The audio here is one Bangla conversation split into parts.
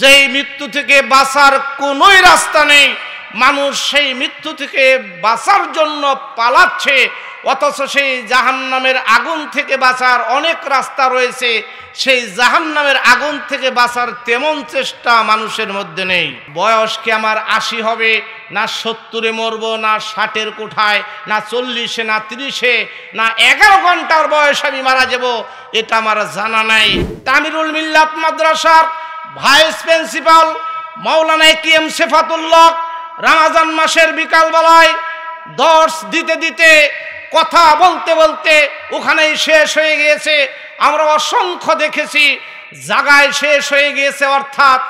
যেই মৃত্যু থেকে বাঁচার কোনোই রাস্তা নেই মানুষ সেই মৃত্যু থেকে বাঁচার জন্য পালাচ্ছে অথচ সেই জাহান নামের আগুন থেকে বাঁচার অনেক রাস্তা রয়েছে সেই জাহান নামের আগুন থেকে বাঁচার তেমন চেষ্টা মানুষের মধ্যে নেই বয়স কি আমার আশি হবে না সত্তরে মরব না ষাটের কোঠায় না চল্লিশে না তিরিশে না এগারো ঘন্টার বয়স আমি মারা যাব এটা আমার জানা নাই তামিরুল মিল্লাত মাদ্রাসার ভাইস প্রিন্সিপাল মাওলানা কে এম সেফাতুল্লক রামাজান মাসের বিকালবেলায় দর্শ দিতে দিতে কথা বলতে বলতে ওখানেই শেষ হয়ে গিয়েছে আমরা অসংখ্য দেখেছি জায়গায় শেষ হয়ে গিয়েছে অর্থাৎ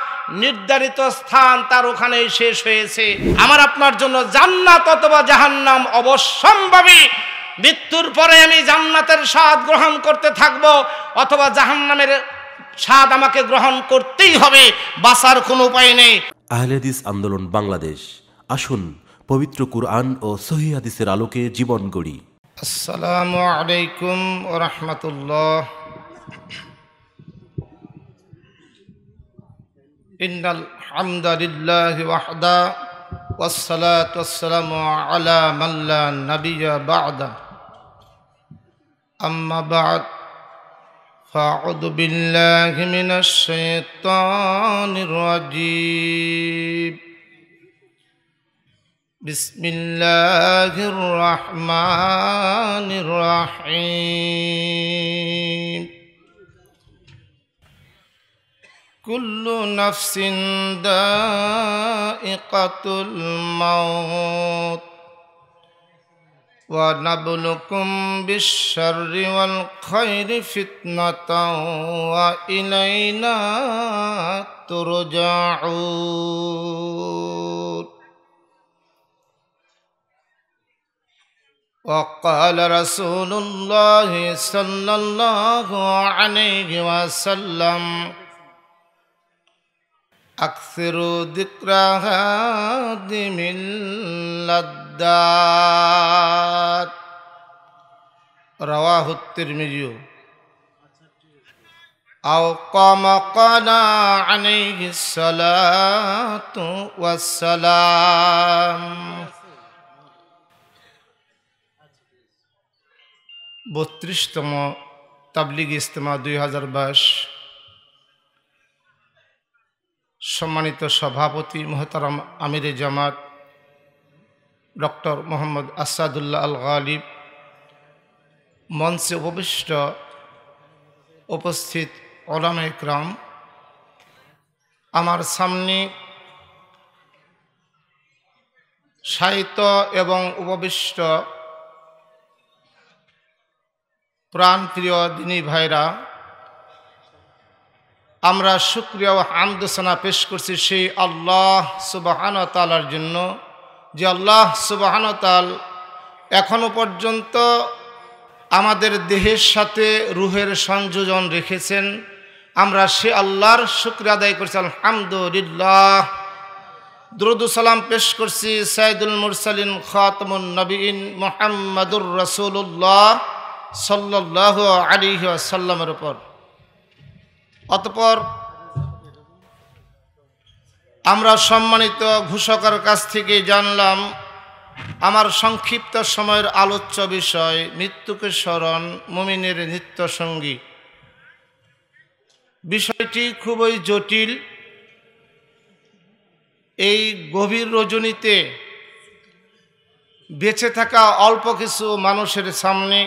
নির্ধারিত স্থান তার ওখানেই শেষ হয়েছে আমার আপনার জন্য জান্নাত অথবা জাহান্নাম অবশ্যম্ভাবী মৃত্যুর পরে আমি জান্নাতের স্বাদ গ্রহণ করতে থাকব অথবা জাহান্নামের স্বাদ আমাকে গ্রহণ করতেই হবে বাসার কোনো উপায় নেই আহলেদিস আন্দোলন বাংলাদেশ আসুন পবিত্র কুরআন ও সহি আলোকে জীবন গড়ি আসসালাম আলাইকুম রহমতুল্লাহ إن الحمد لله وحده والصلاة والسلام على من لا نبي بعده أما بعد فاعوذ بالله من الشيطان الرجيم بسم الله الرحمن الرحيم كل نفس دائقة الموت ونبلكم بالشر والخير فتنة وإلينا ترجعون وقال رسول الله صلى الله عليه وسلم আক্সেরো দিক্রাহাদিমিল্লাদ্দাত্তির মিজিও আও কম কনা আনেসলাম বত্রিশতম তাবলিগ ইস্তমা দুই হাজার বাইশ সম্মানিত সভাপতি মোহতারাম আমির জামাত ডক্টর মোহাম্মদ আসাদুল্লাহ আল গালিব মঞ্চে উপবিষ্ট উপস্থিত ওলামা ইকরাম আমার সামনে সাহিত্য এবং উপবিষ্ট প্রাণপ্রিয় দিনী ভাইরা আমরা শুক্রিয়া ও আমদোসানা পেশ করছি সেই আল্লাহ সুবাহানতালার জন্য যে আল্লাহ সুবাহানতাল এখনও পর্যন্ত আমাদের দেহের সাথে রুহের সংযোজন রেখেছেন আমরা সে আল্লাহর শুক্রিয়া আদায় করছি আলহামদুলিল্লাহ দ্রুদু সালাম পেশ করছি সাইদুল মুরসালিন খাতমুল নবীন মোহাম্মদুর রসুল্লাহ সাল্লাহ আলী সাল্লামের উপর অতপর আমরা সম্মানিত ঘোষকের কাছ থেকে জানলাম আমার সংক্ষিপ্ত সময়ের আলোচ্য বিষয় মৃত্যুকে স্মরণ মুমিনের নৃত্য সঙ্গী বিষয়টি খুবই জটিল এই গভীর রজনীতে বেঁচে থাকা অল্প কিছু মানুষের সামনে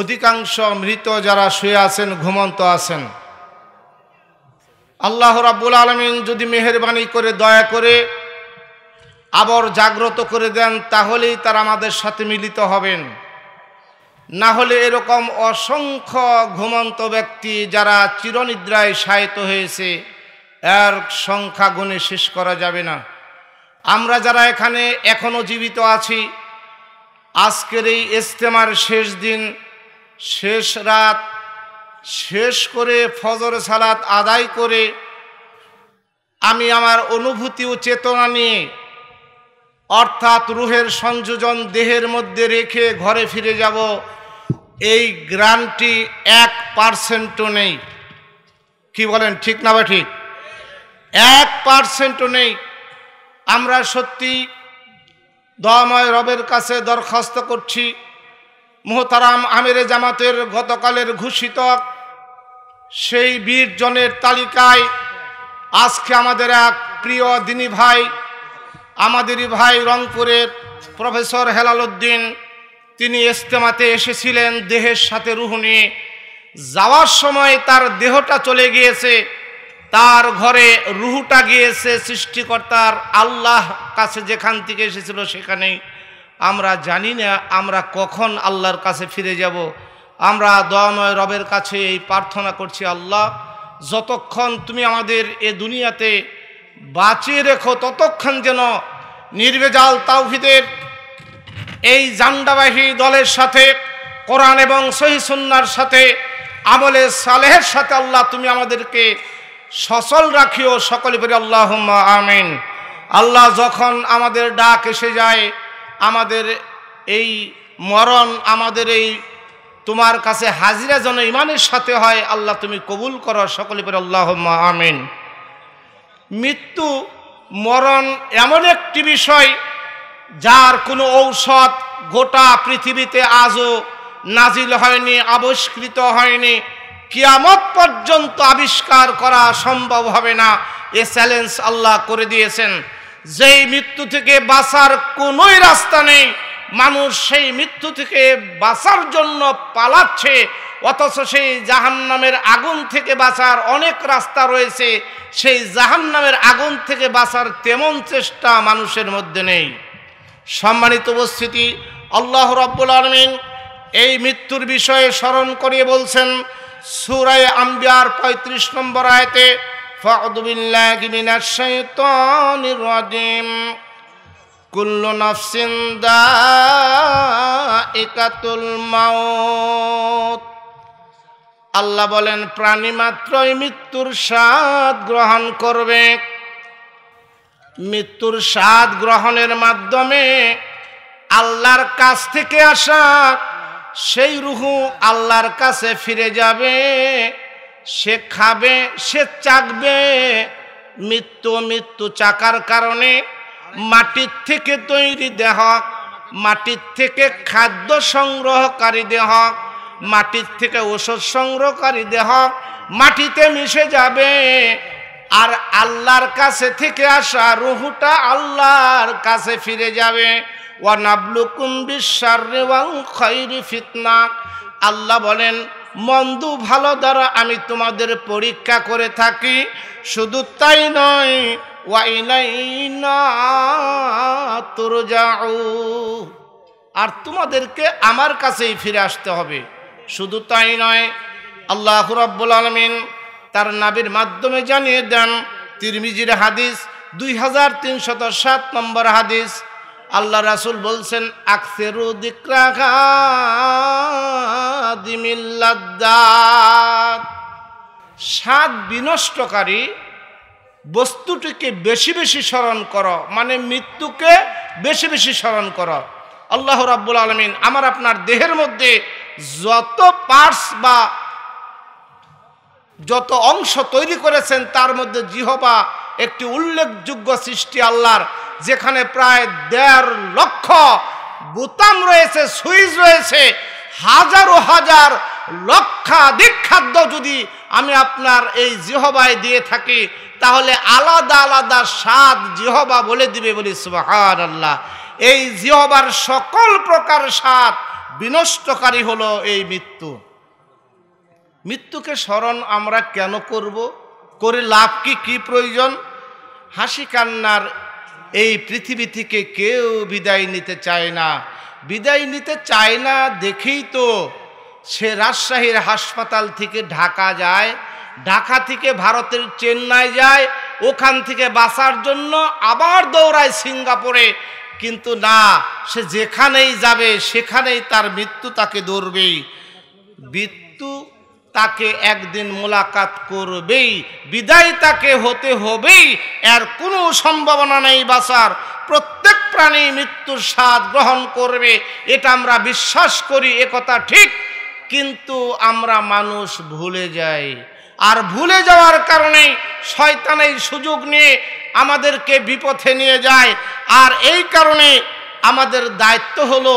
অধিকাংশ মৃত যারা শুয়ে আছেন ঘুমন্ত আছেন আল্লাহ রাবুল আলমিন যদি মেহরবানি করে দয়া করে আবার জাগ্রত করে দেন তাহলেই তারা আমাদের সাথে মিলিত হবেন না হলে এরকম অসংখ্য ঘুমন্ত ব্যক্তি যারা চিরনিদ্রায় সায়িত হয়েছে এর সংখ্যা গুণে শেষ করা যাবে না আমরা যারা এখানে এখনও জীবিত আছি আজকের এই ইজতেমার শেষ দিন শেষ রাত শেষ করে ফজর সালাত আদায় করে আমি আমার অনুভূতি ও চেতনা নিয়ে অর্থাৎ রুহের সংযোজন দেহের মধ্যে রেখে ঘরে ফিরে যাব এই গ্রামটি এক পার্সেন্টও নেই কি বলেন ঠিক না বা ঠিক এক পার্সেন্টও নেই আমরা সত্যি দময় রবের কাছে দরখাস্ত করছি মোহতারাম আমের জামাতের গতকালের ঘোষিত সেই বীর জনের তালিকায় আজকে আমাদের এক প্রিয় দিনী ভাই আমাদেরই ভাই রংপুরের প্রফেসর হেলাল উদ্দিন তিনি ইস্তেমাতে এসেছিলেন দেহের সাথে রুহ নিয়ে যাওয়ার সময় তার দেহটা চলে গিয়েছে তার ঘরে রুহুটা গিয়েছে সৃষ্টিকর্তার আল্লাহ কাছে যেখান থেকে এসেছিল সেখানেই আমরা জানি না আমরা কখন আল্লাহর কাছে ফিরে যাব আমরা দয়াময় রবের কাছে এই প্রার্থনা করছি আল্লাহ যতক্ষণ তুমি আমাদের এ দুনিয়াতে বাঁচিয়ে রেখো ততক্ষণ যেন নির্বেজাল তাওহিদের এই জান্ডাবাহী দলের সাথে কোরআন এবং সহিসুন্নার সাথে আমলে সালেহের সাথে আল্লাহ তুমি আমাদেরকে সচল রাখিও সকলে পরে আল্লাহ আমিন আল্লাহ যখন আমাদের ডাক এসে যায় আমাদের এই মরণ আমাদের এই তোমার কাছে হাজিরা যেন ইমানের সাথে হয় আল্লাহ তুমি কবুল করো সকলে পরে আল্লাহ আমিন মৃত্যু মরণ এমন একটি বিষয় যার কোনো ঔষধ গোটা পৃথিবীতে আজও নাজিল হয়নি আবিষ্কৃত হয়নি কিয়ামত পর্যন্ত আবিষ্কার করা সম্ভব হবে না এ চ্যালেঞ্জ আল্লাহ করে দিয়েছেন যেই মৃত্যু থেকে বাঁচার কোনোই রাস্তা নেই মানুষ সেই মৃত্যু থেকে বাঁচার জন্য পালাচ্ছে অথচ সেই জাহান্নামের আগুন থেকে বাঁচার অনেক রাস্তা রয়েছে সেই জাহান্নামের আগুন থেকে বাঁচার তেমন চেষ্টা মানুষের মধ্যে নেই সম্মানিত উপস্থিতি আল্লাহ রব্বুল আলমিন এই মৃত্যুর বিষয়ে স্মরণ করিয়ে বলছেন সুরায় আম্বিয়ার পঁয়ত্রিশ নম্বর আয়তে فاعوذ بالله من الشيطان الرجيم كل نفس আল্লাহ বলেন প্রাণী মাত্রই মৃত্যুর স্বাদ গ্রহণ করবে মৃত্যুর স্বাদ গ্রহণের মাধ্যমে আল্লাহর কাছ থেকে আসা সেই রুহু আল্লাহর কাছে ফিরে যাবে সে খাবে সে চাকবে মৃত্যু মৃত্যু চাকার কারণে মাটির থেকে তৈরি দেহ মাটির থেকে খাদ্য সংগ্রহকারী দেহ মাটির থেকে ওষুধ সংগ্রহকারী দেহ মাটিতে মিশে যাবে আর আল্লাহর কাছে থেকে আসা রুহুটা আল্লাহর কাছে ফিরে যাবে ওয়ানাবলুকুম বিশ্বার রেওয়াং খৈরি ফিতনা আল্লাহ বলেন মন্দু ভালো দ্বারা আমি তোমাদের পরীক্ষা করে থাকি শুধু তাই নয় আর তোমাদেরকে আমার কাছেই ফিরে আসতে হবে শুধু তাই নয় আল্লাহ রব্বুল আলমিন তার নাবির মাধ্যমে জানিয়ে দেন তিরমিজির হাদিস দুই হাজার তিনশত সাত নম্বর হাদিস আল্লাহ রাসুল বলছেন আকসেরু দিক্রাঘাদিমিল্লাদ সাত বিনষ্টকারী বস্তুটিকে বেশি বেশি স্মরণ কর মানে মৃত্যুকে বেশি বেশি স্মরণ কর আল্লাহ রাব্বুল আলমিন আমার আপনার দেহের মধ্যে যত পার্স বা যত অংশ তৈরি করেছেন তার মধ্যে জিহবা একটি উল্লেখযোগ্য সৃষ্টি আল্লাহর যেখানে প্রায় দেড় লক্ষ বুতাম রয়েছে সুইচ রয়েছে হাজারো হাজার লক্ষাধিক খাদ্য যদি আমি আপনার এই জিহবায় দিয়ে থাকি তাহলে আলাদা আলাদা স্বাদ জিহবা বলে দিবে বলি সুবাহান আল্লাহ এই জিহবার সকল প্রকার স্বাদ বিনষ্টকারী হল এই মৃত্যু মৃত্যুকে স্মরণ আমরা কেন করব করে লাভ কি কি প্রয়োজন হাসি কান্নার এই পৃথিবী থেকে কেউ বিদায় নিতে চায় না বিদায় নিতে চায় না দেখেই তো সে রাজশাহীর হাসপাতাল থেকে ঢাকা যায় ঢাকা থেকে ভারতের চেন্নাই যায় ওখান থেকে বাঁচার জন্য আবার দৌড়ায় সিঙ্গাপুরে কিন্তু না সে যেখানেই যাবে সেখানেই তার মৃত্যু তাকে ধরবেই তাকে একদিন মোলাকাত করবেই বিদায় তাকে হতে হবেই এর কোনো সম্ভাবনা নেই বাসার প্রত্যেক প্রাণী মৃত্যুর স্বাদ গ্রহণ করবে এটা আমরা বিশ্বাস করি একথা ঠিক কিন্তু আমরা মানুষ ভুলে যাই আর ভুলে যাওয়ার কারণে শয়তান এই সুযোগ নিয়ে আমাদেরকে বিপথে নিয়ে যায় আর এই কারণে আমাদের দায়িত্ব হলো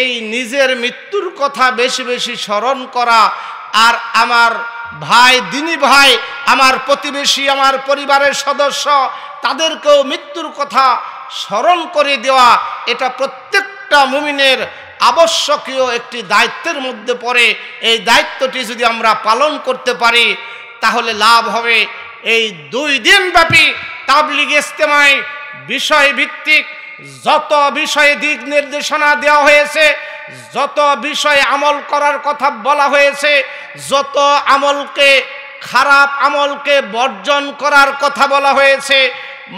এই নিজের মৃত্যুর কথা বেশি বেশি স্মরণ করা আর আমার ভাই দিনী ভাই আমার প্রতিবেশী আমার পরিবারের সদস্য তাদেরকেও মৃত্যুর কথা স্মরণ করে দেওয়া এটা প্রত্যেকটা মুমিনের আবশ্যকীয় একটি দায়িত্বের মধ্যে পড়ে এই দায়িত্বটি যদি আমরা পালন করতে পারি তাহলে লাভ হবে এই দুই দিন ব্যাপী তাবলিগ ইস্তেমায় বিষয়ভিত্তিক যত বিষয়ে দিক নির্দেশনা দেওয়া হয়েছে যত বিষয়ে আমল করার কথা বলা হয়েছে যত আমলকে খারাপ আমলকে বর্জন করার কথা বলা হয়েছে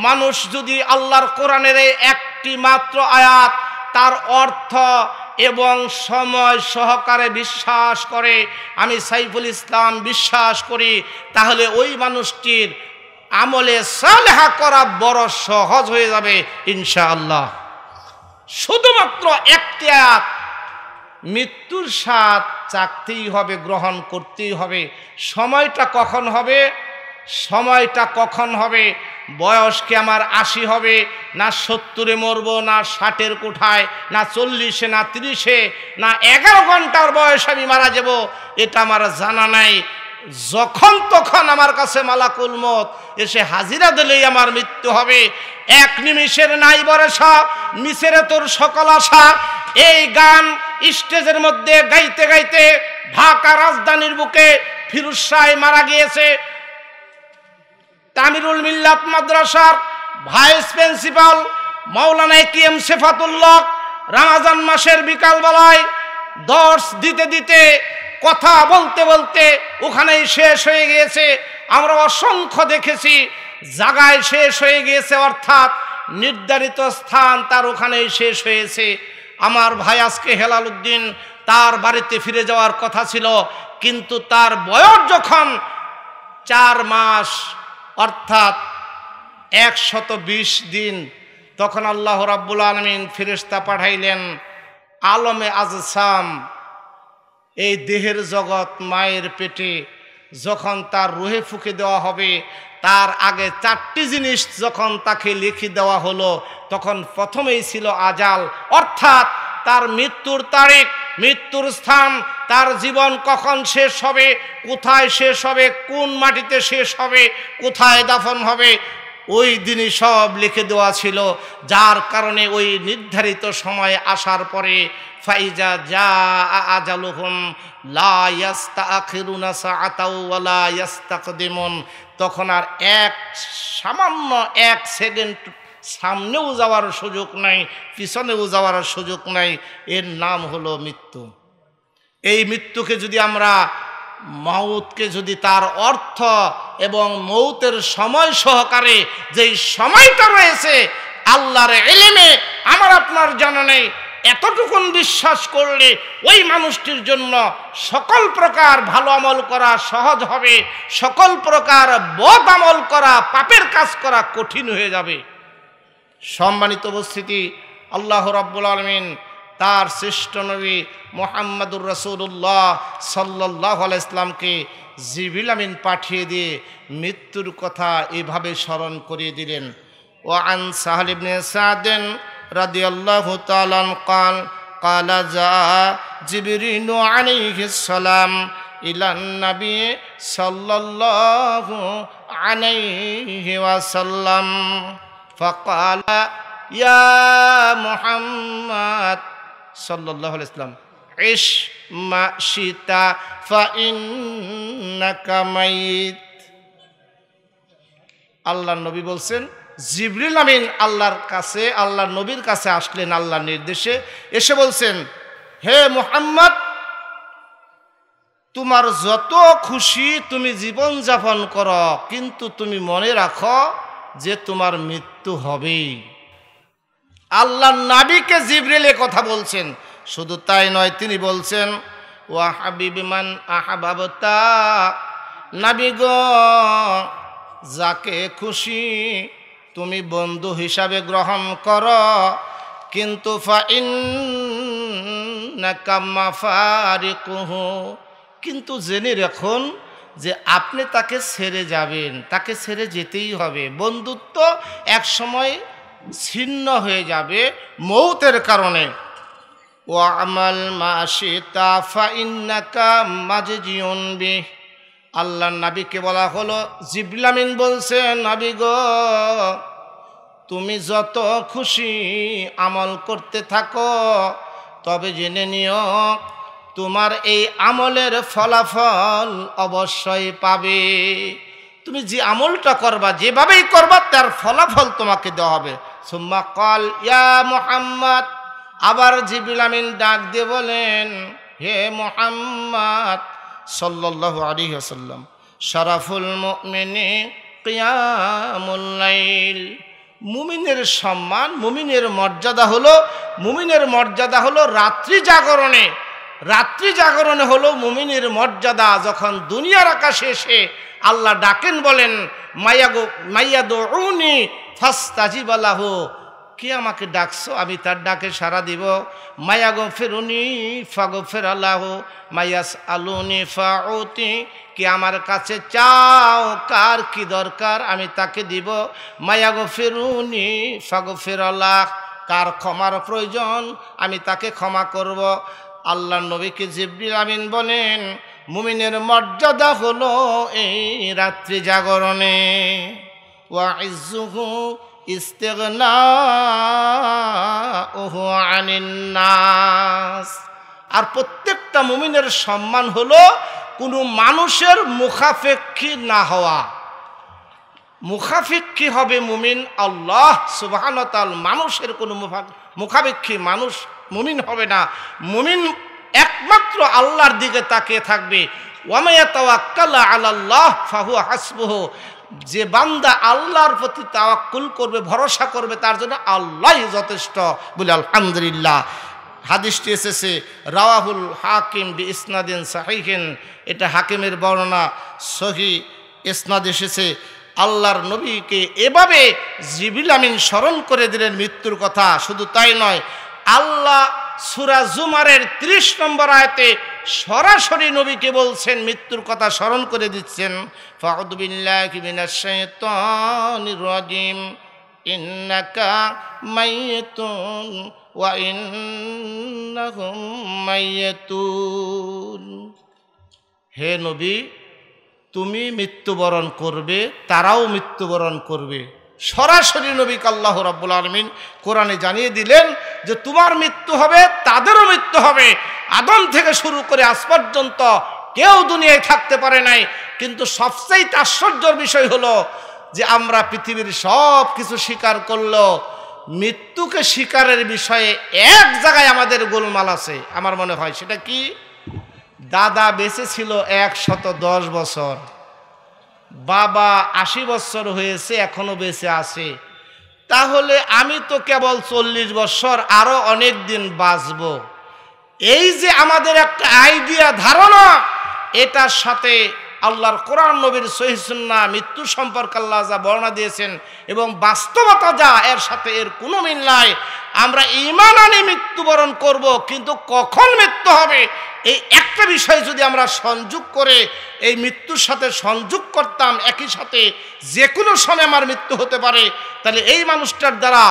মানুষ যদি আল্লাহর কোরআনের একটি মাত্র আয়াত তার অর্থ এবং সময় সহকারে বিশ্বাস করে আমি সাইফুল ইসলাম বিশ্বাস করি তাহলে ওই মানুষটির আমলে সালেহা করা বড় সহজ হয়ে যাবে ইনশাআল্লাহ শুধুমাত্র একটি আয়াত মৃত্যুর স্বাদ চাকতেই হবে গ্রহণ করতেই হবে সময়টা কখন হবে সময়টা কখন হবে বয়সকে আমার আশি হবে না সত্তরে মরব না ষাটের কোঠায় না চল্লিশে না তিরিশে না এগারো ঘন্টার বয়স আমি মারা যাব এটা আমার জানা নাই যখন তখন আমার কাছে মালাকুল মত এসে হাজিরা দিলেই আমার মৃত্যু হবে এক নিমিষের নাই বরেশা মিশেরে তোর সকল আশা এই গান স্টেজের মধ্যে গাইতে গাইতে ঢাকা রাজধানীর বুকে ফিরুজ শাহ মারা গিয়েছে তামিরুল মিল্লাত মাদ্রাসার ভাইস প্রিন্সিপাল মৌলানা এম শেফাতুল্লক রামাজান মাসের বিকালবেলায় দর্শ দিতে দিতে কথা বলতে বলতে ওখানেই শেষ হয়ে গিয়েছে আমরা অসংখ্য দেখেছি জায়গায় শেষ হয়ে গিয়েছে অর্থাৎ নির্ধারিত স্থান তার ওখানেই শেষ হয়েছে আমার ভাই আজকে হেলাল উদ্দিন তার বাড়িতে ফিরে যাওয়ার কথা ছিল কিন্তু তার বয়স যখন চার মাস অর্থাৎ একশত বিশ দিন তখন আল্লাহ রাব্বুল আলমিন ফিরিস্তা পাঠাইলেন আলমে আজসাম এই দেহের জগৎ মায়ের পেটে যখন তার রুহে ফুঁকে দেওয়া হবে তার আগে চারটি জিনিস যখন তাকে লিখে দেওয়া হলো তখন প্রথমেই ছিল আজাল অর্থাৎ তার মৃত্যুর তারিখ মৃত্যুর স্থান তার জীবন কখন শেষ হবে কোথায় শেষ হবে কোন মাটিতে শেষ হবে কোথায় দাফন হবে ওই দিনই সব লিখে দেওয়া ছিল যার কারণে ওই নির্ধারিত সময় আসার পরে ফাইজা যা আজালুহুম লাস্তাকিমন তখন আর এক সামান্য এক সেকেন্ড সামনেও যাওয়ার সুযোগ নাই পিছনেও যাওয়ার সুযোগ নাই এর নাম হলো মৃত্যু এই মৃত্যুকে যদি আমরা মৌতকে যদি তার অর্থ এবং মৌতের সময় সহকারে যেই সময়টা রয়েছে আল্লাহর এলেমে আমার আপনার জানা নেই এতটুকুন বিশ্বাস করলে ওই মানুষটির জন্য সকল প্রকার ভালো আমল করা সহজ হবে সকল প্রকার বদ আমল করা পাপের কাজ করা কঠিন হয়ে যাবে সম্মানিত উপস্থিতি আল্লাহ রব্বুল আলমিন তার শ্রেষ্ঠ নবী মোহাম্মদুর রসুল্লাহ সাল্লাহ ইসলামকে জিবিল আমিন পাঠিয়ে দিয়ে মৃত্যুর কথা এভাবে স্মরণ করিয়ে দিলেন ও আন সাহালিবনে সাদেন রাদি আল্লাহ তালান কাল কালা যা জিবিরিন আলাইহিসালাম ইলান সাল্লাহ আলাইহি ফকালা ইয়া মুহাম্মদ সাল্লাহ ইসলাম ইস মা সীতা আল্লাহ নবী বলছেন জিবরিল আমিন আল্লাহর কাছে আল্লাহ নবীর কাছে আসলেন আল্লাহর নির্দেশে এসে বলছেন হে মোহাম্মদ তোমার যত খুশি তুমি জীবন যাপন কর কিন্তু তুমি মনে রাখো যে তোমার মৃত্যু হবেই আল্লাহ নাবিকে জিবরিল কথা বলছেন শুধু তাই নয় তিনি বলছেন ও হাবিবিমান আহাবাবতা নাবিগ যাকে খুশি তুমি বন্ধু হিসাবে গ্রহণ কর কিন্তু কিন্তু জেনে রাখুন যে আপনি তাকে ছেড়ে যাবেন তাকে ছেড়ে যেতেই হবে বন্ধুত্ব এক সময় ছিন্ন হয়ে যাবে মৌতের কারণে ও আমল মাসিতা ফাইন্নাকা মাজজিউন আল্লাহ আল্লাহর নাবিকে বলা হলো জিবলামিন বলছেন নাবি গো তুমি যত খুশি আমল করতে থাকো তবে জেনে নিও তোমার এই আমলের ফলাফল অবশ্যই পাবে তুমি যে আমলটা করবা যেভাবেই করবা তার ফলাফল তোমাকে দেওয়া হবে সুম্মা কল ইয়া মোহাম্মদ আবার জিবিল আমিন ডাক দিয়ে বলেন হে মোহাম্মদ সাল্লাহ আলী আসাল্লাম সারাফুল মিনী কিয়ামুল্লাইল মুমিনের সম্মান মুমিনের মর্যাদা হলো মুমিনের মর্যাদা হলো রাত্রি জাগরণে রাত্রি জাগরণে হলো মুমিনের মর্যাদা যখন দুনিয়ার আকাশে এসে আল্লাহ ডাকেন বলেন মাইয়াগো মাইয়া উনি ফাস্তাজি বলাহ কে আমাকে ডাকছো আমি তার ডাকে সারা দিব মায়া গো ফেরুনি ফাগো আল্লাহ মায়াস আলুনি ফাউতি কে আমার কাছে চাও কার কি দরকার আমি তাকে দিব মায়া গো ফেরুনি ফাগো আল্লাহ কার ক্ষমার প্রয়োজন আমি তাকে ক্ষমা করব আল্লাহ নবীকে জিবরিল আমিন বলেন মুমিনের মর্যাদা হলো এই রাত্রি জাগরণে وعزه عن الناس আর প্রত্যেকটা মুমিনের সম্মান হলো কোনো মানুষের মুখাপেক্ষী না হওয়া মুখাপেক্ষী হবে মুমিন আল্লাহ সুবাহানতাল মানুষের কোনো মুখাপেক্ষী মানুষ মুমিন হবে না মুমিন একমাত্র আল্লাহর দিকে তাকিয়ে থাকবে ওয়ামায়াতাওয়াক্কালা আলাল্লাহ ফাহুয়া হাসবুহ যে বান্দা আল্লাহর প্রতি তাওয়াক্কুল করবে ভরসা করবে তার জন্য আল্লাহ যথেষ্ট বলে আলহামদুলিল্লাহ হাদিসটি এসেছে রাওয়াহুল হাকিম বি ইসনাদিন সাহিহিন এটা হাকিমের বর্ণনা সহি ইসনাদ এসেছে আল্লাহর নবীকে এভাবে জিবিল আমিন স্মরণ করে দিলেন মৃত্যুর কথা শুধু তাই নয় আল্লাহ সুরা জুমারের ত্রিশ নম্বর আয়তে সরাসরি নবীকে বলছেন মৃত্যুর কথা স্মরণ করে দিচ্ছেন হে নবী তুমি মৃত্যুবরণ করবে তারাও মৃত্যুবরণ করবে সরাসরি নবী কাল্লাহ রব্বুল আলমিন কোরআনে জানিয়ে দিলেন যে তোমার মৃত্যু হবে তাদেরও মৃত্যু হবে আদম থেকে শুরু করে আজ পর্যন্ত কেউ দুনিয়ায় থাকতে পারে নাই কিন্তু সবচেয়ে আশ্চর্যর বিষয় হলো যে আমরা পৃথিবীর সব কিছু স্বীকার করলো মৃত্যুকে স্বীকারের বিষয়ে এক জায়গায় আমাদের গোলমাল আছে আমার মনে হয় সেটা কি দাদা বেঁচে ছিল একশত দশ বছর বাবা আশি বছর হয়েছে এখনো বেঁচে আছে তাহলে আমি তো কেবল চল্লিশ বছর আরও অনেক দিন বাঁচব এই যে আমাদের একটা আইডিয়া ধারণা এটার সাথে আল্লাহর কোরআন নবীর সহিসুন্না মৃত্যু সম্পর্কে আল্লাহ যা বর্ণনা দিয়েছেন এবং বাস্তবতা যা এর সাথে এর কোনো মিল নাই আমরা ইমান আনি মৃত্যুবরণ করব কিন্তু কখন মৃত্যু হবে এই একটা বিষয় যদি আমরা সংযোগ করে এই মৃত্যুর সাথে সংযোগ করতাম একই সাথে যে কোনো সময় আমার মৃত্যু হতে পারে তাহলে এই মানুষটার দ্বারা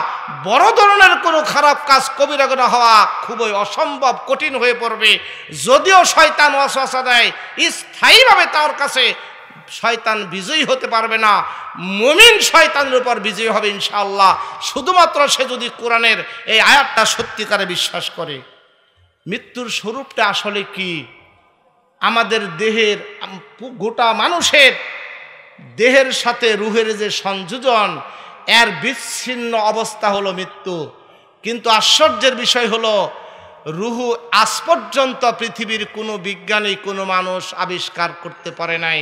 বড় ধরনের কোনো খারাপ কাজ কবিরাগনা হওয়া খুবই অসম্ভব কঠিন হয়ে পড়বে যদিও শয়তান অসা দেয় স্থায়ীভাবে তার কাছে শয়তান বিজয়ী হতে পারবে না মমিন শয়তানের উপর বিজয়ী হবে ইনশাআল্লাহ শুধুমাত্র সে যদি কোরআনের এই আয়াতটা সত্যিকারে বিশ্বাস করে মৃত্যুর স্বরূপটা আসলে কি আমাদের দেহের গোটা মানুষের দেহের সাথে রুহের যে সংযোজন এর বিচ্ছিন্ন অবস্থা হলো মৃত্যু কিন্তু আশ্চর্যের বিষয় হলো রুহু আজ পর্যন্ত পৃথিবীর কোনো বিজ্ঞানী কোনো মানুষ আবিষ্কার করতে পারে নাই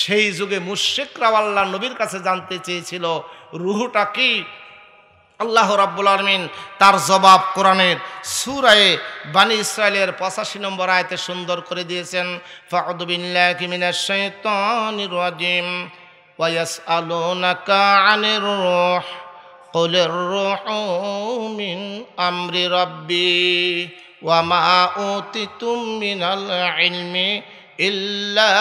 সেই যুগে মুশেকরাও আল্লাহ নবীর কাছে জানতে চেয়েছিল রুহুটা কি আল্লাহ রাব্বুল আলমিন তার জবাব কোরআনের সুরায়ে বাণী ইসরায়েলের পঁচাশি নম্বর আয়তে সুন্দর করে দিয়েছেন ফকদিম ওয়াস আলোনা কানের قل الروح من أمر ربي وما أوتيتم من العلم إلا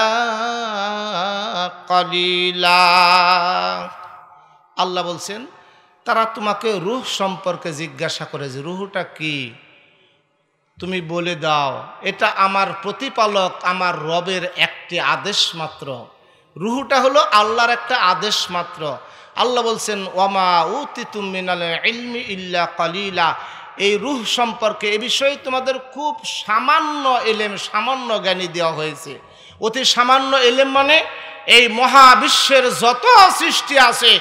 قليلا আল্লাহ বলছেন তারা তোমাকে রুহ সম্পর্কে জিজ্ঞাসা করে যে রুহটা কি তুমি বলে দাও এটা আমার প্রতিপালক আমার রবের একটি আদেশ মাত্র রুহুটা হলো আল্লাহর একটা আদেশ মাত্র আল্লাহ বলছেন ওয়ামা উতিতুম মিনাল ইলমি ইল্লা কালিলা এই রুহ সম্পর্কে এ বিষয়ে তোমাদের খুব সামান্য এলেম সামান্য জ্ঞানী দেওয়া হয়েছে অতি সামান্য এলেম মানে এই মহাবিশ্বের যত সৃষ্টি আছে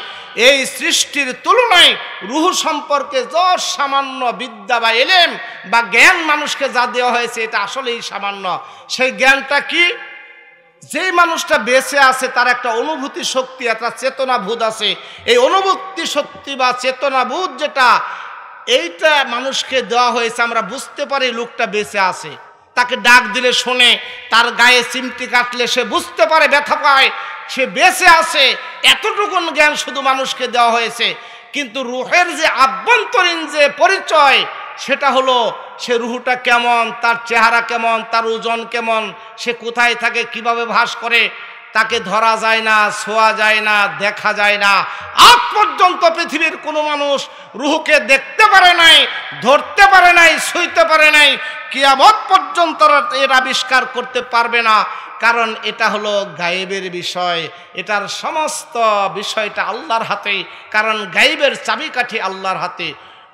এই সৃষ্টির তুলনায় রুহ সম্পর্কে যত সামান্য বিদ্যা বা এলেম বা জ্ঞান মানুষকে যা দেওয়া হয়েছে এটা আসলেই সামান্য সেই জ্ঞানটা কি যে মানুষটা বেঁচে আছে তার একটা অনুভূতি শক্তি একটা চেতনা বোধ আছে এই অনুভূতি শক্তি বা চেতনা বোধ যেটা এইটা মানুষকে দেওয়া হয়েছে আমরা বুঝতে পারি লোকটা বেঁচে আছে তাকে ডাক দিলে শোনে তার গায়ে চিমটি কাটলে সে বুঝতে পারে ব্যথা পায় সে বেঁচে আছে এতটুকুন জ্ঞান শুধু মানুষকে দেওয়া হয়েছে কিন্তু রুহের যে আভ্যন্তরীণ যে পরিচয় সেটা হলো সে রুহুটা কেমন তার চেহারা কেমন তার ওজন কেমন সে কোথায় থাকে কিভাবে ভাস করে তাকে ধরা যায় না শোয়া যায় না দেখা যায় না আজ পর্যন্ত পৃথিবীর কোনো মানুষ রুহুকে দেখতে পারে নাই ধরতে পারে নাই শুইতে পারে নাই কিয়ামত পর্যন্ত এর আবিষ্কার করতে পারবে না কারণ এটা হলো গাইবের বিষয় এটার সমস্ত বিষয়টা আল্লাহর হাতে কারণ গায়েবের চাবিকাঠি আল্লাহর হাতে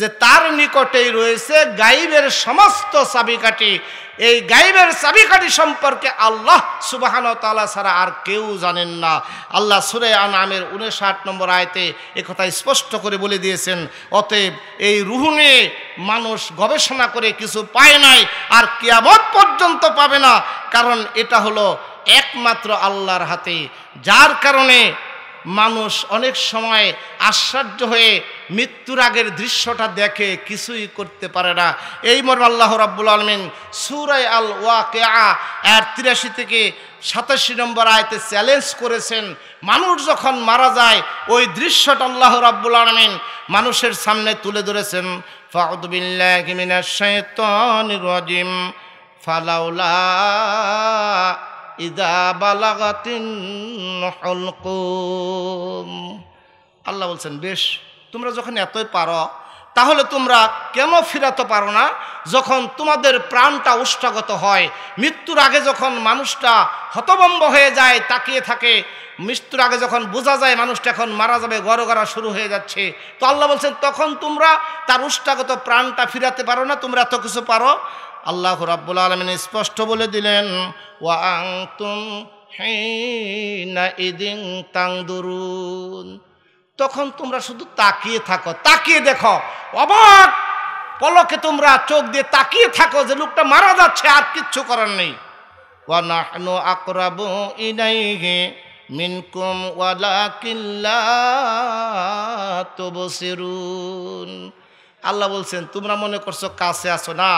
যে তার নিকটেই রয়েছে গাইবের সমস্ত চাবিকাঠি এই গাইবের চাবিকাঠি সম্পর্কে আল্লাহ সুবাহান তালা ছাড়া আর কেউ জানেন না আল্লাহ সুরে আনামের উনষাট নম্বর আয়তে একথা স্পষ্ট করে বলে দিয়েছেন অতএব এই রুহু নিয়ে মানুষ গবেষণা করে কিছু পায় নাই আর কিয়াবত পর্যন্ত পাবে না কারণ এটা হলো একমাত্র আল্লাহর হাতে যার কারণে মানুষ অনেক সময় আশ্চর্য হয়ে মৃত্যুর আগের দৃশ্যটা দেখে কিছুই করতে পারে না এই মর্ম আল্লাহ রাব্বুল আলমিন সুরাই আল ওয়াকে আর তিরাশি থেকে সাতাশি নম্বর আয়তে চ্যালেঞ্জ করেছেন মানুষ যখন মারা যায় ওই দৃশ্যটা আল্লাহ রাব্বুল আলমিন মানুষের সামনে তুলে ধরেছেন ফাউদ্দিল্লাহ ফালাউলা আল্লাহ বলছেন বেশ তোমরা যখন এতই পারো তাহলে তোমরা কেন ফিরাতে পারো না যখন তোমাদের প্রাণটা উষ্ঠাগত হয় মৃত্যুর আগে যখন মানুষটা হতবম্ব হয়ে যায় তাকিয়ে থাকে মৃত্যুর আগে যখন বোঝা যায় মানুষটা এখন মারা যাবে গড় গড়া শুরু হয়ে যাচ্ছে তো আল্লাহ বলছেন তখন তোমরা তার উষ্ঠাগত প্রাণটা ফিরাতে পারো না তোমরা এত কিছু পারো আল্লাহ রাব্বুল আলমিন স্পষ্ট বলে দিলেন ও আং তুম ইদিং তাংদুরুন তখন তোমরা শুধু তাকিয়ে থাকো তাকিয়ে দেখো অবাক পলকে তোমরা চোখ দিয়ে তাকিয়ে থাকো যে লোকটা মারা যাচ্ছে আর কিচ্ছু করার নেই ওয়ানাহনু মিনকুম ওয়ালা কিল্লা তবসিরুন আল্লাহ বলছেন তোমরা মনে করছো কাছে আসো না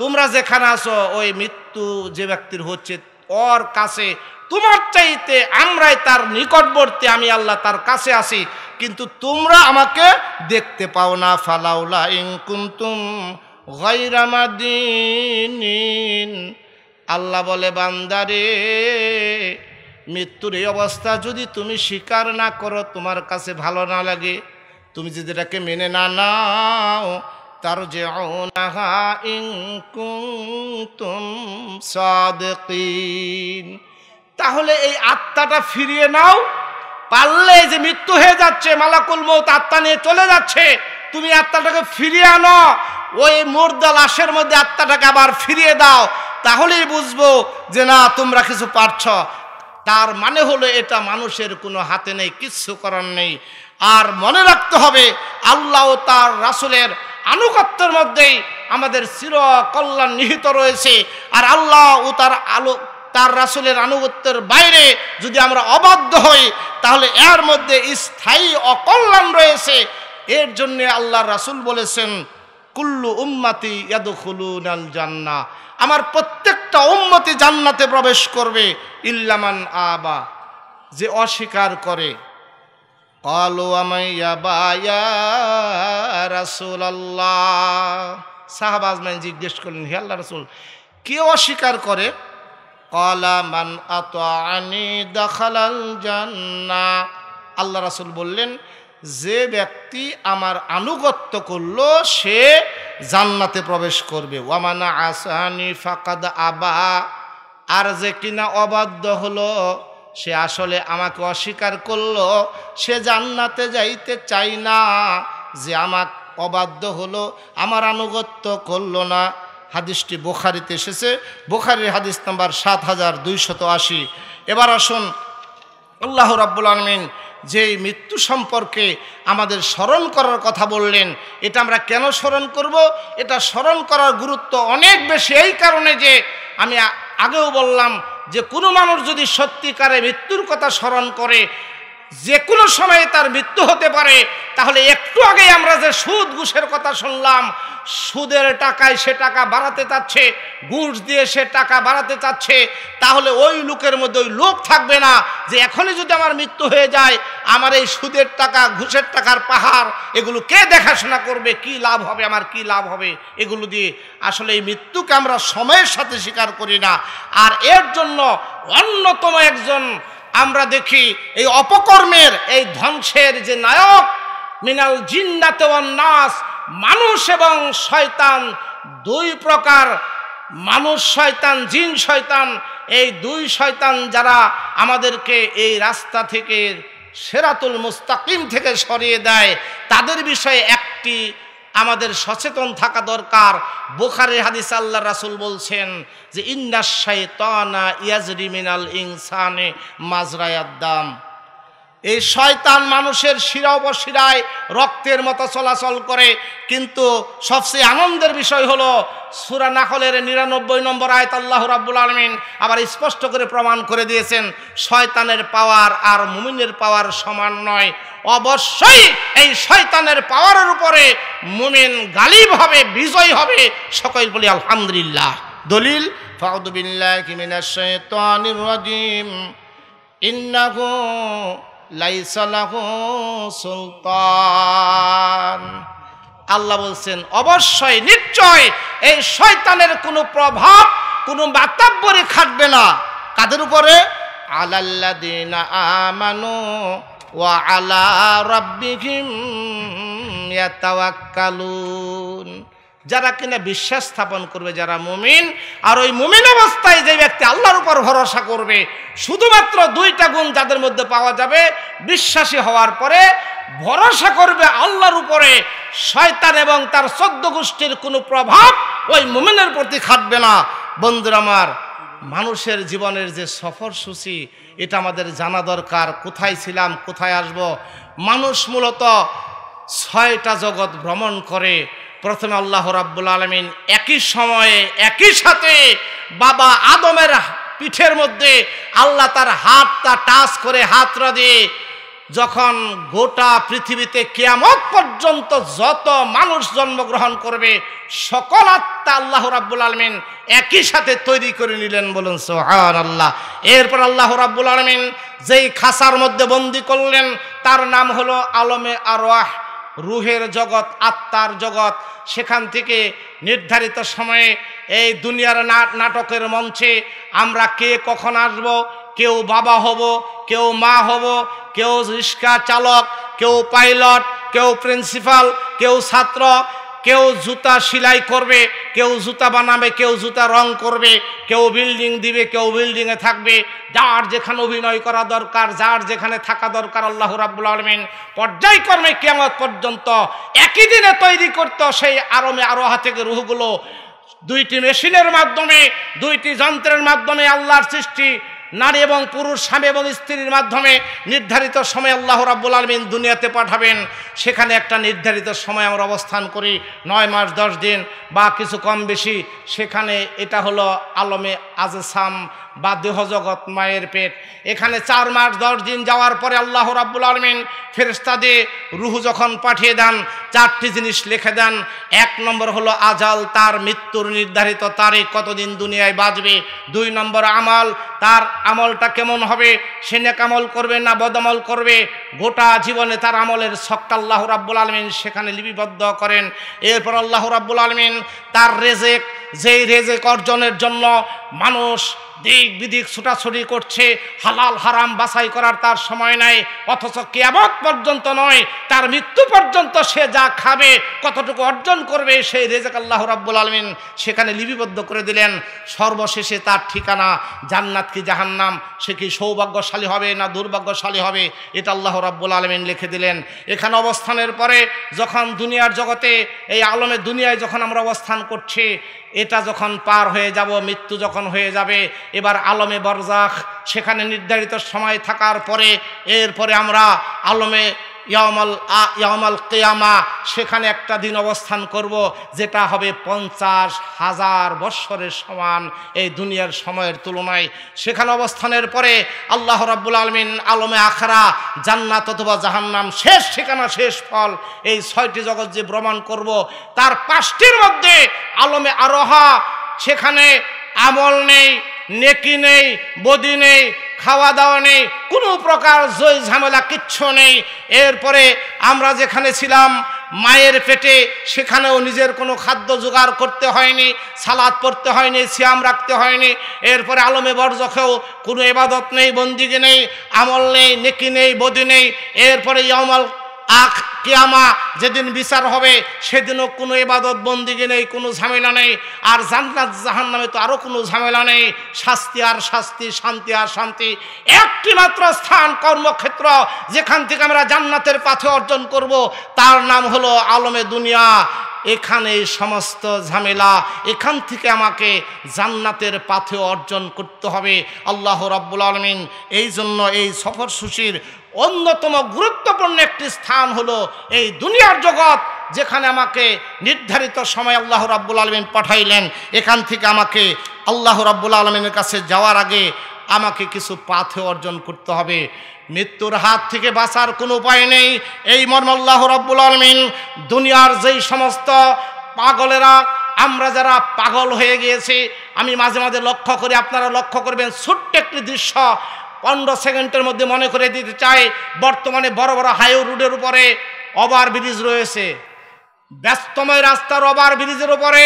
তোমরা যেখানে আসো ওই মৃত্যু যে ব্যক্তির হচ্ছে ওর কাছে তোমার চাইতে আমরাই তার নিকটবর্তী আমি আল্লাহ তার কাছে আসি কিন্তু তোমরা আমাকে দেখতে পাও না ফালাউলা ইংকুন্তুম গৈরামাদিন আল্লাহ বলে বান্দারে মৃত্যুর এই অবস্থা যদি তুমি স্বীকার না করো তোমার কাছে ভালো না লাগে তুমি যদি এটাকে মেনে না নাও তার যে তাহলে এই আত্মাটা ফিরিয়ে নাও পারলে যে মৃত্যু হয়ে যাচ্ছে মালাকুল মৌত আত্মা নিয়ে চলে যাচ্ছে তুমি আত্মাটাকে ফিরিয়ে আনো ওই মোর্দা লাশের মধ্যে আত্মাটাকে আবার ফিরিয়ে দাও তাহলেই বুঝবো যে না তোমরা কিছু পারছ তার মানে হলো এটা মানুষের কোনো হাতে নেই কিচ্ছু করার নেই আর মনে রাখতে হবে আল্লাহ ও তার রাসুলের আনুগত্যের মধ্যেই আমাদের চির কল্যাণ নিহিত রয়েছে আর আল্লাহ ও তার আলো তার রাসুলের আনুগত্যের বাইরে যদি আমরা অবাধ্য হই তাহলে এর মধ্যে স্থায়ী অকল্যাণ রয়েছে এর জন্যে আল্লাহ রাসুল বলেছেন কুল্লু উম্মাতি ইয়াদুখুলুনাল জান্না আমার প্রত্যেকটা উন্মতি জান্নাতে প্রবেশ করবে ইল্লামান আবা যে অস্বীকার করে কলো রাসুলাল্লাহ শাহবাজ মানে জিজ্ঞেস করলেন হে আল্লাহ রাসুল কে অস্বীকার করে কলা আত আনি দখালাল জান্না আল্লাহ রাসুল বললেন যে ব্যক্তি আমার আনুগত্য করল সে জান্নাতে প্রবেশ করবে ওয়ামানা আসানি ফাকাদ আবা আর যে কিনা অবাধ্য হলো সে আসলে আমাকে অস্বীকার করল সে জান্নাতে যাইতে চাই না যে আমাক অবাধ্য হলো আমার আনুগত্য করল না হাদিসটি বোখারিতে এসেছে বোখারির হাদিস নাম্বার সাত হাজার দুইশত আশি এবার আসুন আল্লাহ রাব্বুল আলমিন যে মৃত্যু সম্পর্কে আমাদের স্মরণ করার কথা বললেন এটা আমরা কেন স্মরণ করব এটা স্মরণ করার গুরুত্ব অনেক বেশি এই কারণে যে আমি আগেও বললাম যে কোনো মানুষ যদি সত্যিকারে মৃত্যুর কথা স্মরণ করে যে কোনো সময়ে তার মৃত্যু হতে পারে তাহলে একটু আগে আমরা যে সুদ ঘুষের কথা শুনলাম সুদের টাকায় সে টাকা বাড়াতে চাচ্ছে ঘুষ দিয়ে সে টাকা বাড়াতে চাচ্ছে তাহলে ওই লোকের মধ্যে ওই লোক থাকবে না যে এখনই যদি আমার মৃত্যু হয়ে যায় আমার এই সুদের টাকা ঘুষের টাকার পাহাড় এগুলো কে দেখাশোনা করবে কি লাভ হবে আমার কি লাভ হবে এগুলো দিয়ে আসলে এই মৃত্যুকে আমরা সময়ের সাথে স্বীকার করি না আর এর জন্য অন্যতম একজন আমরা দেখি এই অপকর্মের এই ধ্বংসের যে নায়ক মিনাল জিন্নাতে নাস মানুষ এবং শয়তান দুই প্রকার মানুষ শয়তান জিন শয়তান এই দুই শয়তান যারা আমাদেরকে এই রাস্তা থেকে সেরাতুল মুস্তাকিম থেকে সরিয়ে দেয় তাদের বিষয়ে একটি আমাদের সচেতন থাকা দরকার বোখারে হাদিস আল্লাহ রাসুল বলছেন যে ইন্দাসাই তনা ইয়াজরিমিনাল ইনসানে মাজরায়াদ্দাম এই শয়তান মানুষের শিরা উপশিরায় রক্তের মতো চলাচল করে কিন্তু সবচেয়ে আনন্দের বিষয় হলো সুরা নাহলের নিরানব্বই নম্বর আয়ত আল্লাহ রাব্বুল আলমিন আবার স্পষ্ট করে প্রমাণ করে দিয়েছেন শয়তানের পাওয়ার আর মুমিনের পাওয়ার সমান নয় অবশ্যই এই শয়তানের পাওয়ারের উপরে মুমিন গালিব হবে বিজয় হবে সকল বলি আলহামদুলিল্লাহ দলিল ফাউদুবিল্লাহ কিমিনা লাইসালাহু সুলতান আল্লাহ বলছেন অবশ্যই নিশ্চয় এই শয়তানের কোনো প্রভাব কোনো মাতাব্বরে খাটবে না কাদের উপরে আলাল্লাদিন আমানু ওয়া আলা রাব্বিহিম কালুন যারা কিনা বিশ্বাস স্থাপন করবে যারা মুমিন আর ওই মুমিন অবস্থায় যে ব্যক্তি আল্লাহর উপর ভরসা করবে শুধুমাত্র দুইটা গুণ যাদের মধ্যে পাওয়া যাবে বিশ্বাসী হওয়ার পরে ভরসা করবে আল্লাহর উপরে শয়তান এবং তার সদ্য গোষ্ঠীর কোনো প্রভাব ওই মুমিনের প্রতি খাটবে না বন্ধুরা আমার মানুষের জীবনের যে সফর সূচি এটা আমাদের জানা দরকার কোথায় ছিলাম কোথায় আসব মানুষ মূলত ছয়টা জগৎ ভ্রমণ করে প্রথমে আল্লাহ রাব্বুল আলমিন একই সময়ে একই সাথে বাবা আদমের পিঠের মধ্যে আল্লাহ তার হাতটা টাচ করে হাতরা দিয়ে যখন গোটা পৃথিবীতে কেয়ামত পর্যন্ত যত মানুষ জন্মগ্রহণ করবে সকল আত্মা আল্লাহ রাব্বুল আলমিন একই সাথে তৈরি করে নিলেন বলুন সোহান আল্লাহ এরপর আল্লাহ রাব্বুল আলমিন যেই খাসার মধ্যে বন্দি করলেন তার নাম হলো আলমে আরওয়াহ রুহের জগৎ আত্মার জগৎ সেখান থেকে নির্ধারিত সময়ে এই দুনিয়ার নাটকের মঞ্চে আমরা কে কখন আসব কেউ বাবা হব কেউ মা হব কেউ রিক্সা চালক কেউ পাইলট কেউ প্রিন্সিপাল কেউ ছাত্র কেউ জুতা সেলাই করবে কেউ জুতা বানাবে কেউ জুতা রং করবে কেউ বিল্ডিং দিবে কেউ বিল্ডিংয়ে থাকবে যার যেখানে অভিনয় করা দরকার যার যেখানে থাকা দরকার আল্লাহ রাব্বুল আলমিন পর্যায়ক্রমে কেমন পর্যন্ত একই দিনে তৈরি করত সেই আরমে আরোহা থেকে রুহগুলো দুইটি মেশিনের মাধ্যমে দুইটি যন্ত্রের মাধ্যমে আল্লাহর সৃষ্টি নারী এবং পুরুষ স্বামী এবং স্ত্রীর মাধ্যমে নির্ধারিত সময় আল্লাহ রাব্বুল আলমিন দুনিয়াতে পাঠাবেন সেখানে একটা নির্ধারিত সময় আমরা অবস্থান করি নয় মাস দশ দিন বা কিছু কম বেশি সেখানে এটা হলো আলমে আজসাম বা দেহজগৎ মায়ের পেট এখানে চার মাস দশ দিন যাওয়ার পরে আল্লাহ রাব্বুল আলমিন ফেরস্তাদে রুহু যখন পাঠিয়ে দেন চারটি জিনিস লিখে দেন এক নম্বর হলো আজাল তার মৃত্যুর নির্ধারিত তারিখ কতদিন দুনিয়ায় বাঁচবে দুই নম্বর আমাল তার আমলটা কেমন হবে সে নেকামল করবে না বদমল করবে গোটা জীবনে তার আমলের সক্কা আল্লাহ রাব্বুল আলমিন সেখানে লিপিবদ্ধ করেন এরপর আল্লাহ রাব্বুল আলমিন তার রেজেক যেই রেজেক অর্জনের জন্য মানুষ দিক বিদিক ছুটাছুটি করছে হালাল হারাম বাছাই করার তার সময় নাই অথচ কেয়ামত পর্যন্ত নয় তার মৃত্যু পর্যন্ত সে যা খাবে কতটুকু অর্জন করবে সেই রেজাক আল্লাহ রাব্বুল আলমিন সেখানে লিপিবদ্ধ করে দিলেন সর্বশেষে তার ঠিকানা জান্নাত কি জাহান্নাম সে কি সৌভাগ্যশালী হবে না দুর্ভাগ্যশালী হবে এটা আল্লাহ রাব্বুল আলমিন লিখে দিলেন এখানে অবস্থানের পরে যখন দুনিয়ার জগতে এই আলমে দুনিয়ায় যখন আমরা অবস্থান করছি এটা যখন পার হয়ে যাব মৃত্যু যখন হয়ে যাবে এবার আলমে বরজাখ সেখানে নির্ধারিত সময় থাকার পরে এরপরে আমরা আলমে ইয়ামাল আ ইয়ামাল কেয়ামা সেখানে একটা দিন অবস্থান করব যেটা হবে পঞ্চাশ হাজার বৎসরের সমান এই দুনিয়ার সময়ের তুলনায় সেখানে অবস্থানের পরে আল্লাহ রাব্বুল আলমিন আলমে আখরা জান্নাত অথবা জাহান্নাম শেষ ঠিকানা শেষ ফল এই ছয়টি জগৎ যে ভ্রমণ করব তার পাঁচটির মধ্যে আলমে আরোহা সেখানে আমল নেই নেকি নেই বদি নেই খাওয়া দাওয়া নেই কোনো প্রকার জয় ঝামেলা কিচ্ছু নেই এরপরে আমরা যেখানে ছিলাম মায়ের পেটে সেখানেও নিজের কোনো খাদ্য জোগাড় করতে হয়নি সালাদ পড়তে হয়নি শ্যাম রাখতে হয়নি এরপরে আলমে বরজখেও কোনো এবাদত নেই বন্দিগি নেই আমল নেই নেকি নেই বদি নেই এরপরে ইয়মাল আখ কেয়ামা যেদিন বিচার হবে সেদিনও কোনো এবাদত বন্দিগি নেই কোনো ঝামেলা নেই আর জান্নাত জাহান নামে তো আরও কোনো ঝামেলা নেই শাস্তি আর শাস্তি শান্তি আর শান্তি একটি মাত্র স্থান কর্মক্ষেত্র যেখান থেকে আমরা জান্নাতের পাথে অর্জন করব তার নাম হলো আলমে দুনিয়া এখানে সমস্ত ঝামেলা এখান থেকে আমাকে জান্নাতের পাথে অর্জন করতে হবে আল্লাহ রাব্বুল আলমিন এই জন্য এই সফর সুশীর অন্যতম গুরুত্বপূর্ণ একটি স্থান হলো এই দুনিয়ার জগৎ যেখানে আমাকে নির্ধারিত সময় আল্লাহ রাব্বুল আলমিন পাঠাইলেন এখান থেকে আমাকে আল্লাহ রাব্বুল আলমিনের কাছে যাওয়ার আগে আমাকে কিছু পাথে অর্জন করতে হবে মৃত্যুর হাত থেকে বাঁচার কোনো উপায় নেই এই মর্মাল্লাহ রব্বুল আলমিন দুনিয়ার যেই সমস্ত পাগলেরা আমরা যারা পাগল হয়ে গিয়েছি আমি মাঝে মাঝে লক্ষ্য করি আপনারা লক্ষ্য করবেন ছোট্ট একটি দৃশ্য পনেরো সেকেন্ডের মধ্যে মনে করে দিতে চাই বর্তমানে বড় বড় হাইওয়ে রোডের উপরে ওভার ব্রিজ রয়েছে ব্যস্তময় রাস্তার ওভার ব্রিজের উপরে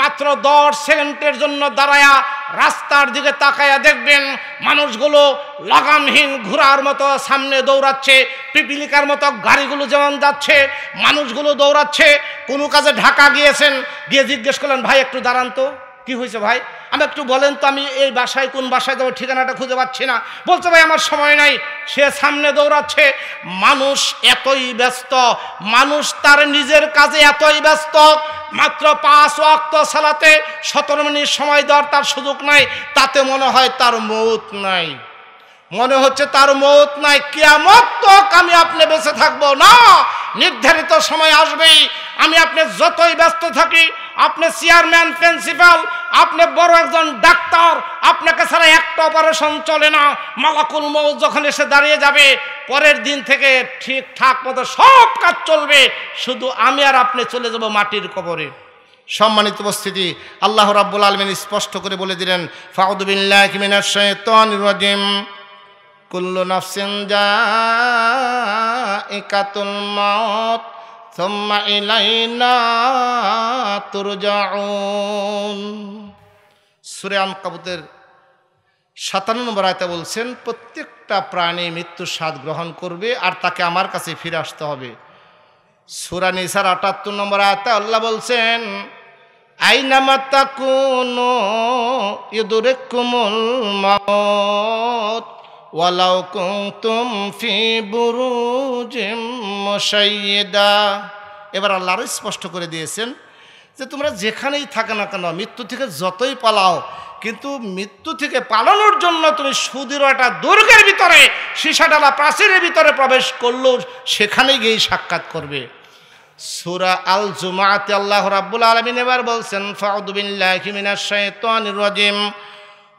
মাত্র দশ সেকেন্ডের জন্য দাঁড়ায়া রাস্তার দিকে তাকায়া দেখবেন মানুষগুলো লাগামহীন ঘোরার মতো সামনে দৌড়াচ্ছে পিপিলিকার মতো গাড়িগুলো যেমন যাচ্ছে মানুষগুলো দৌড়াচ্ছে কোনো কাজে ঢাকা গিয়েছেন গিয়ে জিজ্ঞেস করলেন ভাই একটু দাঁড়ান তো কি হয়েছে ভাই আমি একটু বলেন তো আমি এই বাসায় কোন বাসায় যাবো ঠিকানাটা খুঁজে পাচ্ছি না বলছে ভাই আমার সময় নাই সে সামনে দৌড়াচ্ছে মানুষ এতই ব্যস্ত মানুষ তার নিজের কাজে এতই ব্যস্ত মাত্র পাঁচ অক্ত সালাতে সতেরো মিনিট সময় দেওয়ার তার সুযোগ নাই তাতে মনে হয় তার মৌত নাই মনে হচ্ছে তার মত নাই কেয়ামত তো আমি আপনি বেঁচে থাকবো না নির্ধারিত সময় আসবেই আমি আপনি যতই ব্যস্ত থাকি আপনি চেয়ারম্যান প্রিন্সিপাল আপনি বড় একজন ডাক্তার আপনাকে ছাড়া একটা অপারেশন চলে না মালাকুল মৌ যখন এসে দাঁড়িয়ে যাবে পরের দিন থেকে ঠিকঠাক মতো সব কাজ চলবে শুধু আমি আর আপনি চলে যাব মাটির কবরে সম্মানিত উপস্থিতি আল্লাহ রাব্বুল আলমিন স্পষ্ট করে বলে দিলেন ফাউদ্দিন কুল্লু নফসিন যা একাতুল মত ثم إلينا সাতান্ন নম্বর আয়তা বলছেন প্রত্যেকটা প্রাণী মৃত্যুর স্বাদ গ্রহণ করবে আর তাকে আমার কাছে ফিরে আসতে হবে সুরা নিসার আটাত্তর নম্বর আয়তা আল্লাহ বলছেন আইনামাতা কোন ইদুরে কুমল মত ওয়ালাও কুতুম ফি বুরুজিম মুশাইয়্যিদা এবার আল্লাহর স্পষ্ট করে দিয়েছেন যে তোমরা যেখানেই থাকে না কেন মৃত্যু থেকে যতই পালাও কিন্তু মৃত্যু থেকে পালানোর জন্য তুমি সুদীর একটা দুর্গের ভিতরে সীসাডালা প্রাচীরের ভিতরে প্রবেশ করলেও সেখানে গিয়েই সাক্ষাৎ করবে সুরা আল জুমাতে আল্লাহ রাব্বুল আলমিন এবার বলছেন ফাউদ্দিন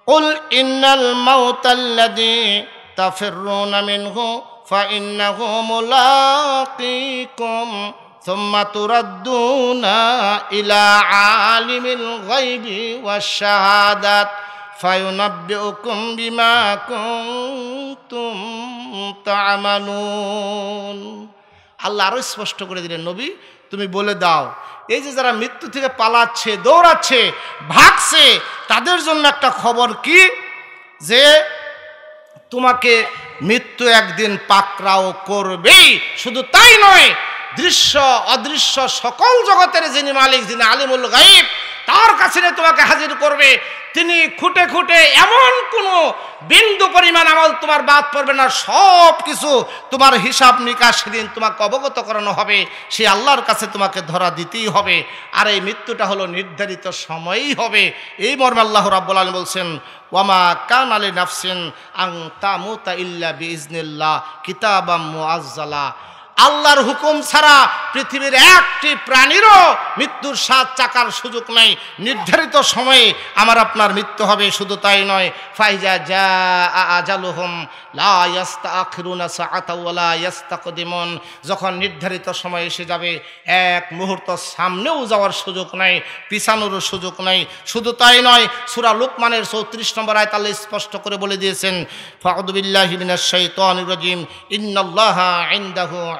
قل إن الموت الذي تفرون منه فإنه ملاقيكم ثم تردون إلى عالم الغيب والشهادات فينبئكم بما كنتم تعملون আল্লাহ আরও স্পষ্ট করে দিলেন নবী তুমি বলে দাও এই যে যারা মৃত্যু থেকে পালাচ্ছে দৌড়াচ্ছে ভাগছে তাদের জন্য একটা খবর কি যে তোমাকে মৃত্যু একদিন পাকরাও করবেই শুধু তাই নয় দৃশ্য অদৃশ্য সকল জগতের যিনি মালিক যিনি আলিমুল গাইব তার কাছে তোমাকে হাজির করবে তিনি খুঁটে খুঁটে এমন কোনো বিন্দু পরিমাণ আমল তোমার বাদ পড়বে না সব কিছু তোমার হিসাব নিকাশ সেদিন তোমাকে অবগত করানো হবে সে আল্লাহর কাছে তোমাকে ধরা দিতেই হবে আর এই মৃত্যুটা হলো নির্ধারিত সময়ই হবে এই মর্মে আল্লাহ রাব্বুল আলম বলছেন ওয়ামা কান আলী নাফসিন আং তামুতা ইল্লা বিজনিল্লা কিতাবাম আজ্জালা আল্লাহর হুকুম ছাড়া পৃথিবীর একটি প্রাণীরও মৃত্যুর সাত চাকার সুযোগ নেই নির্ধারিত সময়ে আমার আপনার মৃত্যু হবে শুধু তাই নয় ফাইজা যা আজালুহম লাস্তাকিমন যখন নির্ধারিত সময় এসে যাবে এক মুহূর্ত সামনেও যাওয়ার সুযোগ নাই পিছানোরও সুযোগ নাই শুধু তাই নয় সুরা লুকমানের চৌত্রিশ নম্বর আয় তাহলে স্পষ্ট করে বলে দিয়েছেন ফকদুবিল্লাহিবিন ইন্দাহ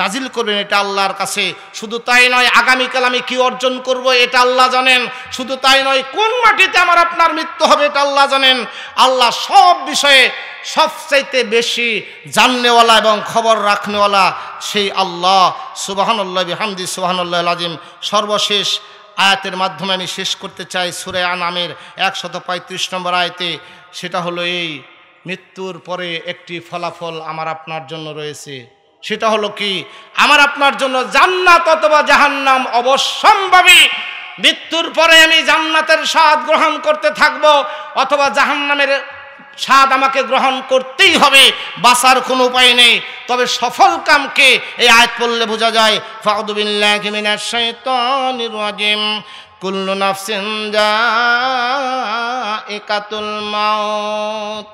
নাজিল করবেন এটা আল্লাহর কাছে শুধু তাই নয় আগামীকাল আমি কি অর্জন করব এটা আল্লাহ জানেন শুধু তাই নয় কোন মাটিতে আমার আপনার মৃত্যু হবে এটা আল্লাহ জানেন আল্লাহ সব বিষয়ে সবচাইতে বেশি জাননেওয়ালা এবং খবর রাখনেওয়ালা সেই আল্লাহ সুবাহানুল্লাহ হামদি সুবাহানুল্লাহ আজিম সর্বশেষ আয়াতের মাধ্যমে আমি শেষ করতে চাই সুরে আনামের একশত পঁয়ত্রিশ নম্বর আয়তে সেটা হলো এই মৃত্যুর পরে একটি ফলাফল আমার আপনার জন্য রয়েছে সেটা হলো কি আমার আপনার জন্য জান্নাত অথবা জাহান্নাম অবশ্যম্ভাবী মৃত্যুর পরে আমি জান্নাতের স্বাদ গ্রহণ করতে থাকব অথবা জাহান্নামের স্বাদ আমাকে গ্রহণ করতেই হবে বাসার কোনো উপায় নেই তবে সফল কামকে এই আয়াত পড়লে বোঝা যায় ফাউদুবিল্লাহিমিনাশাইতানিরাজিম কুল্লু নাফসিন একাতুল মাউত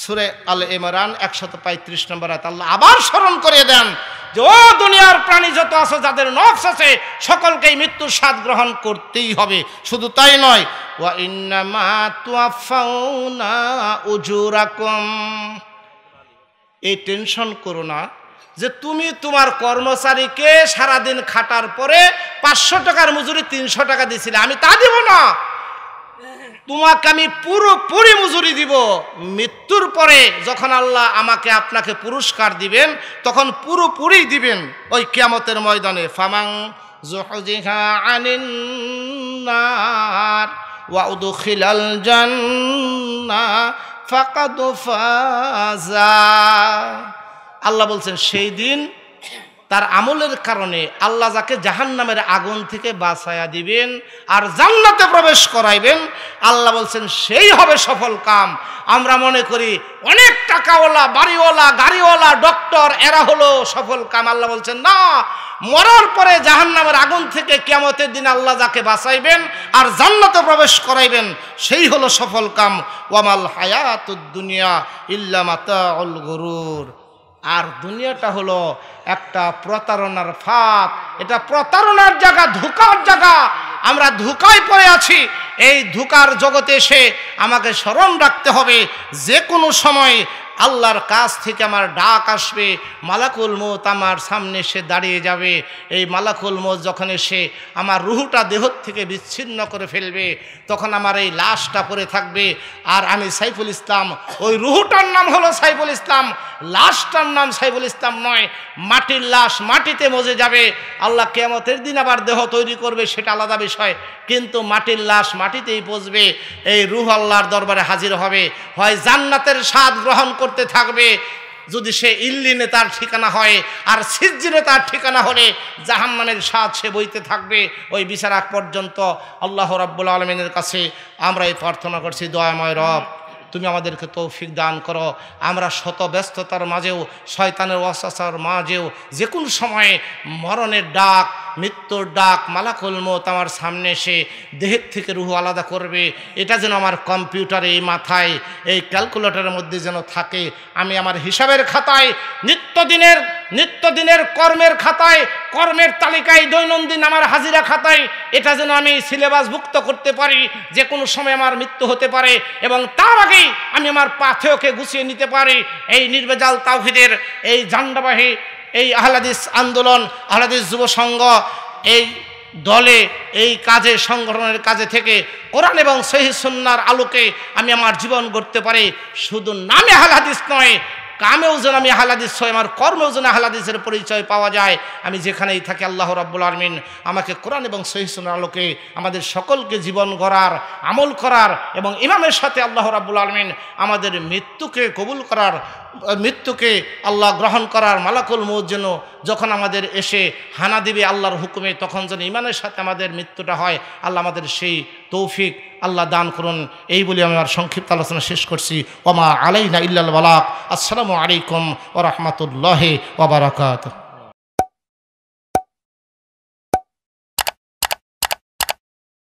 সুরে আল ইমরান একশত পঁয়ত্রিশ নম্বর আয়াত আল্লাহ আবার স্মরণ করিয়ে দেন যে ও দুনিয়ার প্রাণী যত আছে যাদের নক্স আছে সকলকেই মৃত্যুর স্বাদ গ্রহণ করতেই হবে শুধু তাই নয় ওয়া ইন্নামা এই টেনশন করো না যে তুমি তোমার কর্মচারীকে সারাদিন খাটার পরে পাঁচশো টাকার মজুরি তিনশো টাকা দিছিলে আমি তা দিব না তোমাকে আমি পুরোপুরি মজুরি দিব মৃত্যুর পরে যখন আল্লাহ আমাকে আপনাকে পুরস্কার দিবেন তখন পুরোপুরি দিবেন ওই কেমতের ময়দানে ফামাং জান্না আল্লাহ বলছেন সেই দিন তার আমলের কারণে আল্লাহ যাকে জাহান নামের আগুন থেকে বাঁচায়া দিবেন আর জান্নাতে প্রবেশ করাইবেন আল্লাহ বলছেন সেই হবে সফল কাম আমরা মনে করি অনেক টাকাওয়ালা বাড়িওয়ালা গাড়িওয়ালা ডক্টর এরা হলো সফল কাম আল্লাহ বলছেন না মরার পরে জাহান নামের আগুন থেকে কেমতের দিন আল্লাহ যাকে বাঁচাইবেন আর জান্নাতে প্রবেশ করাইবেন সেই হলো সফল কাম ওয়ামাল হায়াত দুনিয়া ইল্লা মাতা গরুর আর দুনিয়াটা হলো একটা প্রতারণার ফাঁদ এটা প্রতারণার জায়গা ধোকার জায়গা আমরা ধোকায় পড়ে আছি এই ধোকার জগতে এসে আমাকে স্মরণ রাখতে হবে যে কোনো সময় আল্লাহর কাছ থেকে আমার ডাক আসবে মালাকুল মত আমার সামনে সে দাঁড়িয়ে যাবে এই মালাকুল মত যখন এসে আমার রুহুটা দেহ থেকে বিচ্ছিন্ন করে ফেলবে তখন আমার এই লাশটা পরে থাকবে আর আমি সাইফুল ইসলাম ওই রুহুটার নাম হলো সাইফুল ইসলাম লাশটার নাম সাইফুল ইসলাম নয় মাটির লাশ মাটিতে মজে যাবে আল্লাহ কেমতের দিন আবার দেহ তৈরি করবে সেটা আলাদা বিষয় কিন্তু মাটির লাশ মাটিতেই পচবে এই রুহ আল্লাহর দরবারে হাজির হবে হয় জান্নাতের স্বাদ গ্রহণ করতে থাকবে যদি সে ইল্লিনে তার ঠিকানা হয় আর সিজ্জিনে তার ঠিকানা হলে জাহান্নামের স্বাদ সে বইতে থাকবে ওই বিচারাক পর্যন্ত আল্লাহ রব্বুল আলমিনের কাছে আমরা এই প্রার্থনা করছি দয়াময় রব তুমি আমাদেরকে তৌফিক দান করো আমরা শত ব্যস্ততার মাঝেও শয়তানের অসাচার মাঝেও যে কোনো সময়ে মরণের ডাক মৃত্যুর ডাক মালাকুল মত আমার সামনে এসে দেহের থেকে রুহ আলাদা করবে এটা যেন আমার কম্পিউটারে এই মাথায় এই ক্যালকুলেটরের মধ্যে যেন থাকে আমি আমার হিসাবের খাতায় নিত্যদিনের নিত্যদিনের কর্মের খাতায় কর্মের তালিকায় দৈনন্দিন আমার হাজিরা খাতায় এটা যেন আমি সিলেবাসভুক্ত করতে পারি যে কোনো সময় আমার মৃত্যু হতে পারে এবং তার আগেই আমি আমার পাথেয়কে গুছিয়ে নিতে পারি এই নির্বেজাল তাহিদের এই ঝান্ডাবাহী এই আহলাদিস আন্দোলন আহলাদিস যুব সংঘ এই দলে এই কাজে সংগঠনের কাজে থেকে কোরআন এবং সহি সন্ন্যার আলোকে আমি আমার জীবন গড়তে পারি শুধু নামে আহ্লাদিস নয় কামেও যেন আমি আহলাদিস ছয় আমার কর্মেও যেন আহলাদিসের পরিচয় পাওয়া যায় আমি যেখানেই থাকি আল্লাহ রব্বুল আলমিন আমাকে কোরআন এবং সহিসুনের আলোকে আমাদের সকলকে জীবন গড়ার আমল করার এবং ইমামের সাথে আল্লাহ রাব্বুল আলমিন আমাদের মৃত্যুকে কবুল করার মৃত্যুকে আল্লাহ গ্রহণ করার মালাকুল মৌ যেন যখন আমাদের এসে হানা দিবে আল্লাহর হুকুমে তখন যেন ইমানের সাথে আমাদের মৃত্যুটা হয় আল্লাহ আমাদের সেই তৌফিক আল্লাহ দান করুন এই বলে আমি আমার সংক্ষিপ্ত আলোচনা শেষ করছি ওমা আলাইনা ইল্লাল বালাক আসসালামু আলাইকুম ও রহমতুল্লাহ ওবরাকাত